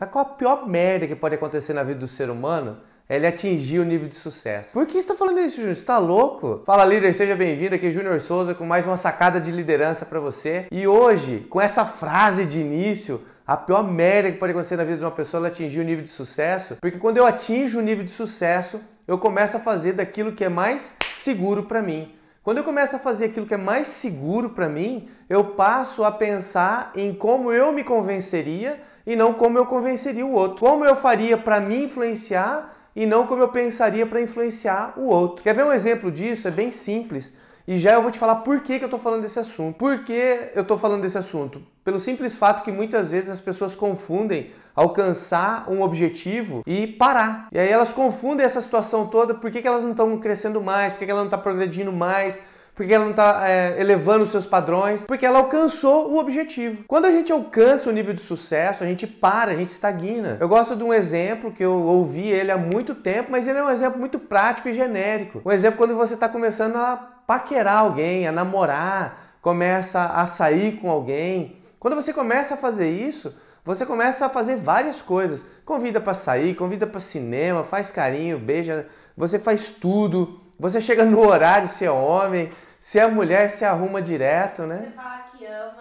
Sabe qual a pior merda que pode acontecer na vida do ser humano? É ele atingir o nível de sucesso. Por que você está falando isso, Júnior? Você está louco? Fala, líder, seja bem-vindo. Aqui é Júnior Souza com mais uma sacada de liderança para você. E hoje, com essa frase de início, a pior merda que pode acontecer na vida de uma pessoa é atingir o nível de sucesso. Porque quando eu atinjo o nível de sucesso, eu começo a fazer daquilo que é mais seguro para mim. Quando eu começo a fazer aquilo que é mais seguro para mim, eu passo a pensar em como eu me convenceria e não como eu convenceria o outro. Como eu faria para me influenciar e não como eu pensaria para influenciar o outro. Quer ver um exemplo disso? É bem simples. E já eu vou te falar por que, que eu estou falando desse assunto. Por que eu estou falando desse assunto? Pelo simples fato que muitas vezes as pessoas confundem alcançar um objetivo e parar. E aí elas confundem essa situação toda, por que, que elas não estão crescendo mais, por que, que ela não está progredindo mais, porque ela não está é, elevando os seus padrões, porque ela alcançou o objetivo. Quando a gente alcança o nível de sucesso, a gente para, a gente estagna. Eu gosto de um exemplo que eu ouvi ele há muito tempo, mas ele é um exemplo muito prático e genérico. Um exemplo quando você está começando a paquerar alguém, a namorar, começa a sair com alguém. Quando você começa a fazer isso, você começa a fazer várias coisas. Convida para sair, convida para cinema, faz carinho, beija, você faz tudo. Você chega no horário, você é homem, se a mulher se arruma direto, né? Você fala que ama.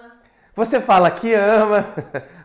Você fala que ama.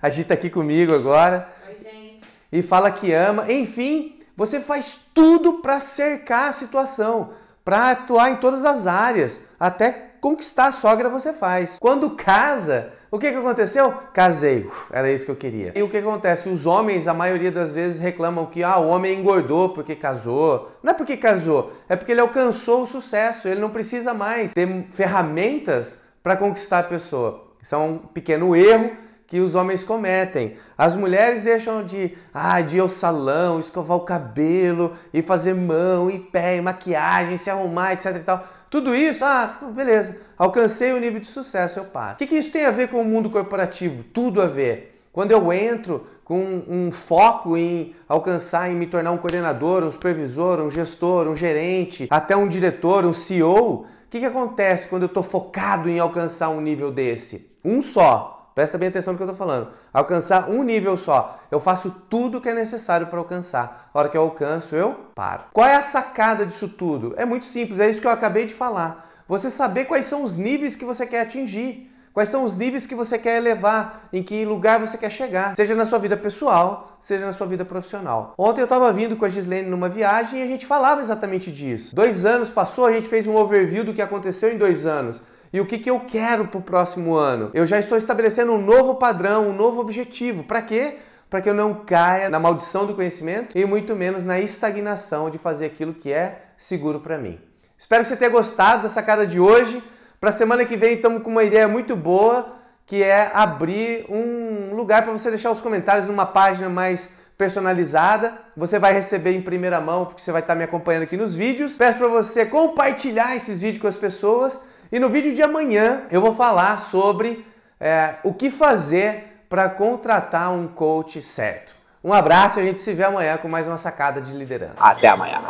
Agita tá aqui comigo agora. Oi, gente. E fala que ama. Enfim, você faz tudo para cercar a situação, para atuar em todas as áreas, até conquistar a sogra você faz. Quando casa, o que, que aconteceu? Casei. Uf, era isso que eu queria. E o que acontece? Os homens, a maioria das vezes, reclamam que ah, o homem engordou porque casou. Não é porque casou, é porque ele alcançou o sucesso. Ele não precisa mais ter ferramentas para conquistar a pessoa. Isso é um pequeno erro que os homens cometem. As mulheres deixam de, ah, de ir ao salão, escovar o cabelo, e fazer mão, e pé, e maquiagem, se arrumar, etc e tal. Tudo isso, ah, beleza, alcancei o nível de sucesso, eu paro. O que, que isso tem a ver com o mundo corporativo? Tudo a ver. Quando eu entro com um foco em alcançar e me tornar um coordenador, um supervisor, um gestor, um gerente, até um diretor, um CEO, o que, que acontece quando eu estou focado em alcançar um nível desse? Um só. Presta bem atenção no que eu estou falando. Alcançar um nível só. Eu faço tudo o que é necessário para alcançar. A hora que eu alcanço, eu paro. Qual é a sacada disso tudo? É muito simples, é isso que eu acabei de falar. Você saber quais são os níveis que você quer atingir. Quais são os níveis que você quer elevar, em que lugar você quer chegar, seja na sua vida pessoal, seja na sua vida profissional. Ontem eu estava vindo com a Gislene numa viagem e a gente falava exatamente disso. Dois anos passou, a gente fez um overview do que aconteceu em dois anos. E o que, que eu quero para o próximo ano? Eu já estou estabelecendo um novo padrão, um novo objetivo. Para quê? Para que eu não caia na maldição do conhecimento e muito menos na estagnação de fazer aquilo que é seguro para mim. Espero que você tenha gostado dessa cara de hoje. Para a semana que vem, estamos com uma ideia muito boa, que é abrir um lugar para você deixar os comentários numa página mais personalizada. Você vai receber em primeira mão, porque você vai estar tá me acompanhando aqui nos vídeos. Peço para você compartilhar esses vídeos com as pessoas e no vídeo de amanhã eu vou falar sobre é, o que fazer para contratar um coach certo. Um abraço e a gente se vê amanhã com mais uma sacada de liderança. Até amanhã.